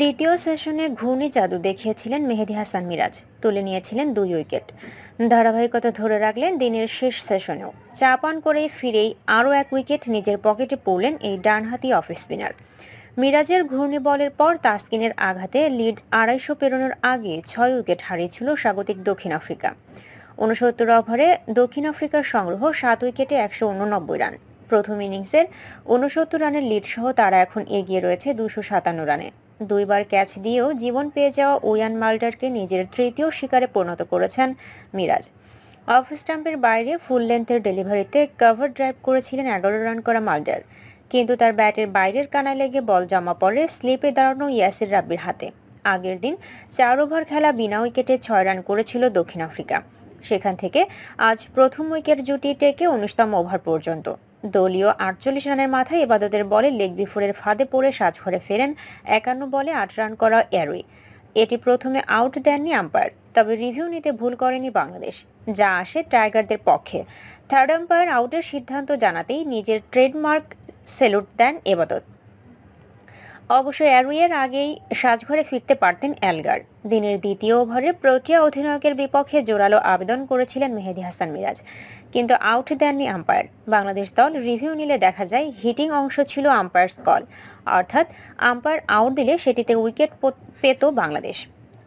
দ্বিতীয় সেশনে ঘূর্ণি জাদু দেখিয়েছিলেন মেহেদি হাসান মিরাজ তুলে নিয়েছিলেন দুই উইকেট ধারাবাহিকতা ধরে রাখলেন দিনের শেষ সেশনেও চাপান করে ফিরেই আরও এক উইকেট নিজের পকেটে পড়লেন এই ডানহাতি অফ স্পিনার মিরাজের ঘূর্ণি বলের পর তাসকিনের আঘাতে লিড আড়াইশো পেরোনোর আগে ছয় উইকেট হারিয়েছিল স্বাগতিক দক্ষিণ আফ্রিকা উনসত্তর ওভারে দক্ষিণ আফ্রিকার সংগ্রহ সাত উইকেটে একশো উননব্বই রান প্রথম ইনিংসের উনসত্তর রানের লিড সহ তারা এখন এগিয়ে রয়েছে দুশো সাতান্ন রানে দুইবার ক্যাচ দিয়েও জীবন পেয়ে যাওয়া উয়ান মাল্টারকে নিজের তৃতীয় শিকারে পরিণত করেছেন মিরাজ অফ স্টাম্পের বাইরে ফুল লেন্থের ডেলিভারিতে কভার ড্রাইভ করেছিলেন এগারো রান করা মাল্টার কিন্তু তার ব্যাটের বাইরের কানায় লেগে বল জমা পড়ে স্লিপে দাঁড়ানো ইয়াসির রাব্বির হাতে আগের দিন চার ওভার খেলা বিনা উইকেটে ছয় রান করেছিল দক্ষিণ আফ্রিকা সেখান থেকে আজ প্রথম উইকেট জুটি টেকে উনিশতম ওভার পর্যন্ত দলীয় আটচল্লিশ রানের মাথায় এবাদতের বলে লেগ বিফোরের ফাঁদে পড়ে সাজ করে ফেরেন একান্ন বলে আট রান করা এরই এটি প্রথমে আউট দেননি আম্পায়ার তবে রিভিউ নিতে ভুল করেনি বাংলাদেশ যা আসে টাইগারদের পক্ষে থার্ড আম্পায়ার আউটের সিদ্ধান্ত জানাতেই নিজের ট্রেডমার্ক সেলুট দেন এবাদত অবশ্য অ্যারুয়ের আগেই সাজঘরে ফিরতে পারতেন অ্যালগার দিনের দ্বিতীয় ওভারে প্রোটিয়া অধিনায়কের বিপক্ষে জোরালো আবেদন করেছিলেন মেহেদি হাসান মিরাজ কিন্তু আউট দেননি আম্পায়ার বাংলাদেশ দল রিভিউ নিলে দেখা যায় হিটিং অংশ ছিল আম্পায়ার কল অর্থাৎ আম্পায়ার আউট দিলে সেটিতে উইকেট পেত বাংলাদেশ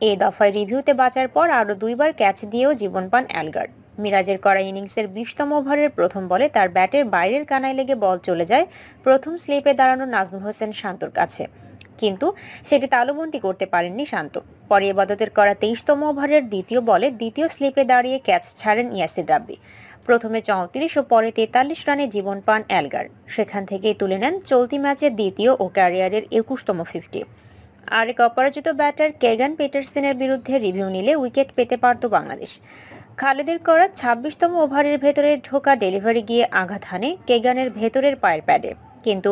এই দফায় রিভিউতে বাঁচার পর আরও দুইবার ক্যাচ দিয়েও জীবন পান অ্যালগার্ড মিরাজের করা ইনিংসের বিশতম ওভারের প্রথম বলে তার ব্যাটের বাইরের কানায় লেগে বল চলে যায় প্রথম স্লিপে দাঁড়ানো নাজমুল হোসেন শান্তর কাছে কিন্তু সেটি তালুবন্দি করতে পারেননি শান্ত পরে এবাদতের করা তেইশতম ওভারের দ্বিতীয় বলে দ্বিতীয় স্লিপে দাঁড়িয়ে ক্যাচ ছাড়েন ইয়াসির রাব্বি প্রথমে চৌত্রিশ ও পরে তেতাল্লিশ রানে জীবন পান অ্যালগার সেখান থেকেই তুলে নেন চলতি ম্যাচে দ্বিতীয় ও ক্যারিয়ারের একুশতম ফিফটি আরেক অপরাজিত ব্যাটার কেগান পেটারসেনের বিরুদ্ধে রিভিউ নিলে উইকেট পেতে পারত বাংলাদেশ খালেদের করা ছাব্বিশতম ওভারের ভেতরে ঢোকা ডেলিভারি গিয়ে আঘাত হানে কেগানের ভেতরের পায়ের প্যাডে কিন্তু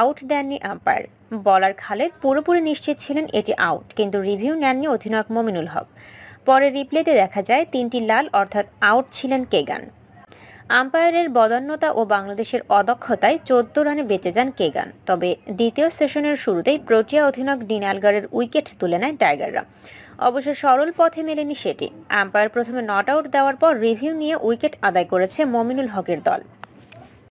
আউট দেননি আম্পায়ার বলার খালেদ পুরোপুরি নিশ্চিত ছিলেন এটি আউট কিন্তু রিভিউ নেননি অধিনায়ক মমিনুল হক পরে রিপ্লেতে দেখা যায় তিনটি লাল অর্থাৎ আউট ছিলেন কেগান আম্পায়ারের বদান্যতা ও বাংলাদেশের অদক্ষতায় চোদ্দ রানে বেঁচে যান কেগান তবে দ্বিতীয় সেশনের শুরুতেই প্রোটিয়া অধিনায়ক ডিনালগারের উইকেট তুলে নেয় টাইগাররা অবশ্য সরল পথে মেলেনি সেটি আম্পায়ার প্রথমে নট আউট দেওয়ার পর রিভিউ নিয়ে উইকেট আদায় করেছে মমিনুল হকের দল